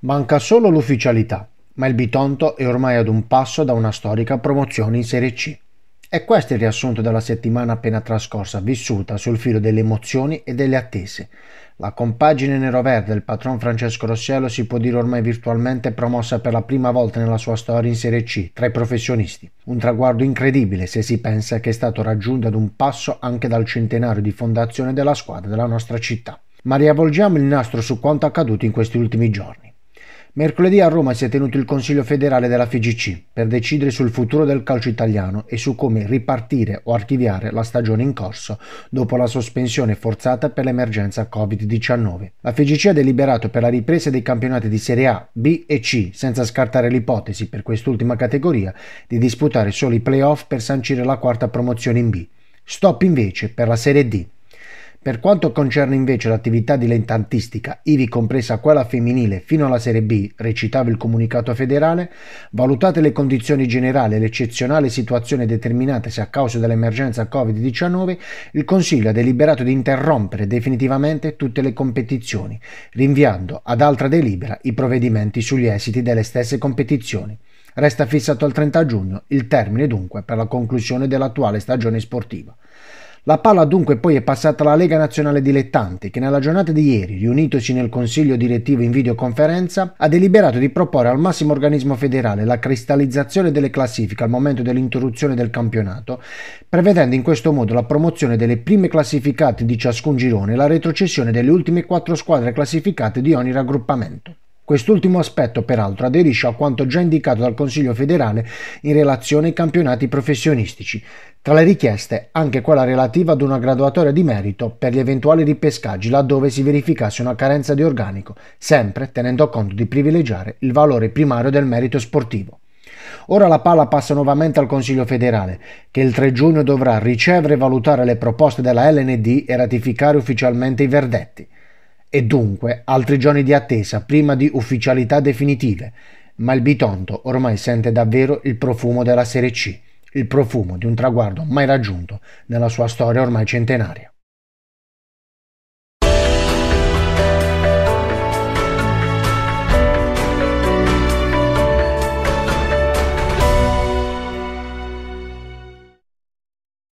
Manca solo l'ufficialità, ma il Bitonto è ormai ad un passo da una storica promozione in Serie C. E questo è il riassunto della settimana appena trascorsa, vissuta sul filo delle emozioni e delle attese. La compagine nero-verde del patron Francesco Rossiello si può dire ormai virtualmente promossa per la prima volta nella sua storia in Serie C tra i professionisti. Un traguardo incredibile se si pensa che è stato raggiunto ad un passo anche dal centenario di fondazione della squadra della nostra città. Ma riavvolgiamo il nastro su quanto accaduto in questi ultimi giorni. Mercoledì a Roma si è tenuto il Consiglio federale della FIGC per decidere sul futuro del calcio italiano e su come ripartire o archiviare la stagione in corso dopo la sospensione forzata per l'emergenza Covid-19. La FIGC ha deliberato per la ripresa dei campionati di Serie A, B e C, senza scartare l'ipotesi per quest'ultima categoria di disputare solo i playoff per sancire la quarta promozione in B. Stop invece per la Serie D per quanto concerne invece l'attività dilettantistica, ivi compresa quella femminile fino alla Serie B, recitava il comunicato federale, valutate le condizioni generali e l'eccezionale situazione determinatasi a causa dell'emergenza Covid-19, il Consiglio ha deliberato di interrompere definitivamente tutte le competizioni, rinviando ad altra delibera i provvedimenti sugli esiti delle stesse competizioni. Resta fissato al 30 giugno il termine dunque per la conclusione dell'attuale stagione sportiva. La palla dunque poi è passata alla Lega Nazionale Dilettanti che nella giornata di ieri, riunitosi nel Consiglio direttivo in videoconferenza, ha deliberato di proporre al massimo organismo federale la cristallizzazione delle classifiche al momento dell'interruzione del campionato, prevedendo in questo modo la promozione delle prime classificate di ciascun girone e la retrocessione delle ultime quattro squadre classificate di ogni raggruppamento. Quest'ultimo aspetto, peraltro, aderisce a quanto già indicato dal Consiglio federale in relazione ai campionati professionistici. Tra le richieste, anche quella relativa ad una graduatoria di merito per gli eventuali ripescaggi laddove si verificasse una carenza di organico, sempre tenendo conto di privilegiare il valore primario del merito sportivo. Ora la palla passa nuovamente al Consiglio federale, che il 3 giugno dovrà ricevere e valutare le proposte della LND e ratificare ufficialmente i verdetti e dunque altri giorni di attesa prima di ufficialità definitive, ma il Bitonto ormai sente davvero il profumo della Serie C, il profumo di un traguardo mai raggiunto nella sua storia ormai centenaria.